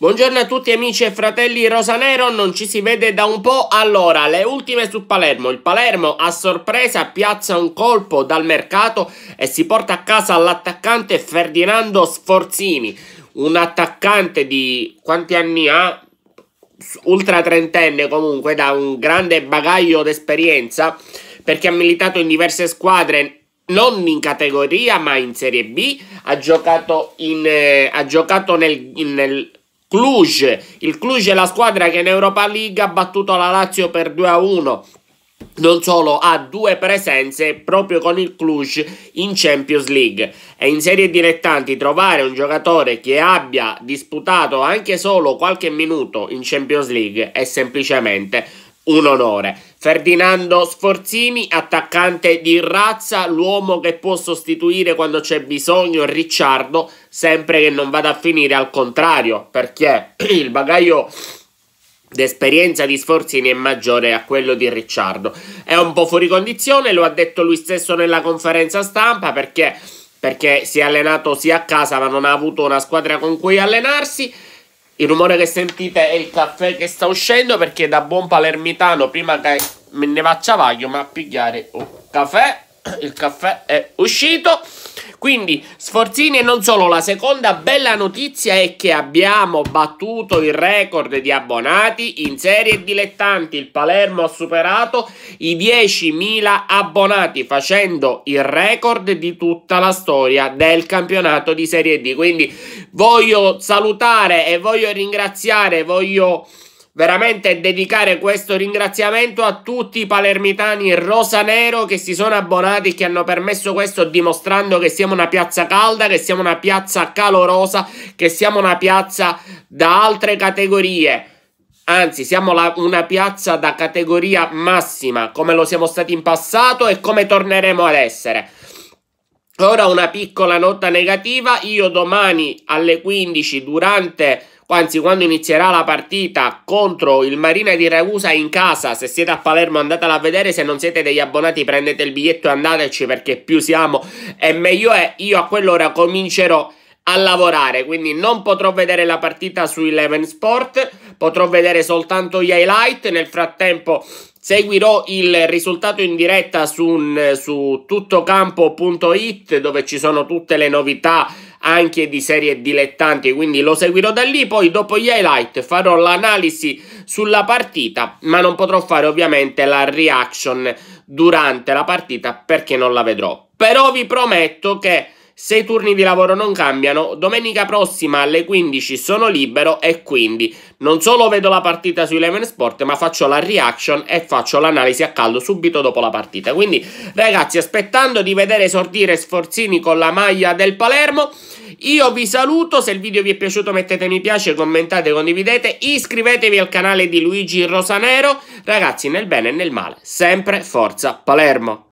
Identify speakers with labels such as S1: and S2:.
S1: Buongiorno a tutti amici e fratelli rosanero, non ci si vede da un po'. Allora, le ultime su Palermo. Il Palermo a sorpresa piazza un colpo dal mercato e si porta a casa l'attaccante Ferdinando Sforzini, un attaccante di quanti anni ha? Ultra trentenne comunque, da un grande bagaglio d'esperienza perché ha militato in diverse squadre non in categoria ma in Serie B, ha giocato, in, eh, ha giocato nel, nel Cluj, il Cluj è la squadra che in Europa League ha battuto la Lazio per 2 a 1. Non solo, ha due presenze proprio con il Cluj in Champions League. E in serie dilettanti trovare un giocatore che abbia disputato anche solo qualche minuto in Champions League è semplicemente un onore. Ferdinando Sforzini, attaccante di razza, l'uomo che può sostituire quando c'è bisogno Ricciardo, sempre che non vada a finire al contrario, perché il bagaglio d'esperienza di Sforzini è maggiore a quello di Ricciardo. È un po' fuori condizione, lo ha detto lui stesso nella conferenza stampa, perché, perché si è allenato sia a casa ma non ha avuto una squadra con cui allenarsi. Il rumore che sentite è il caffè che sta uscendo perché da buon palermitano prima che me ne faccia vaglio mi a pigliare un caffè, il caffè è uscito. Quindi, sforzini e non solo, la seconda bella notizia è che abbiamo battuto il record di abbonati in serie dilettanti. Il Palermo ha superato i 10.000 abbonati, facendo il record di tutta la storia del campionato di Serie D. Quindi voglio salutare e voglio ringraziare, voglio veramente dedicare questo ringraziamento a tutti i palermitani rosanero che si sono abbonati, e che hanno permesso questo dimostrando che siamo una piazza calda, che siamo una piazza calorosa, che siamo una piazza da altre categorie. Anzi, siamo la, una piazza da categoria massima, come lo siamo stati in passato e come torneremo ad essere. Ora una piccola nota negativa, io domani alle 15 durante anzi quando inizierà la partita contro il Marina di Ragusa in casa, se siete a Palermo andatela a vedere, se non siete degli abbonati prendete il biglietto e andateci perché più siamo e meglio è, io a quell'ora comincerò a lavorare, quindi non potrò vedere la partita su Eleven Sport, potrò vedere soltanto gli highlight, nel frattempo Seguirò il risultato in diretta su, su tuttocampo.it dove ci sono tutte le novità anche di serie dilettanti, quindi lo seguirò da lì. Poi dopo gli highlight farò l'analisi sulla partita, ma non potrò fare ovviamente la reaction durante la partita perché non la vedrò. Però vi prometto che se i turni di lavoro non cambiano, domenica prossima alle 15 sono libero e quindi non solo vedo la partita su Eleven Sport, ma faccio la reaction e faccio l'analisi a caldo subito dopo la partita. Quindi ragazzi, aspettando di vedere esordire Sforzini con la maglia del Palermo, io vi saluto, se il video vi è piaciuto mettete mi piace, commentate, condividete, iscrivetevi al canale di Luigi Rosanero. Ragazzi, nel bene e nel male, sempre Forza Palermo!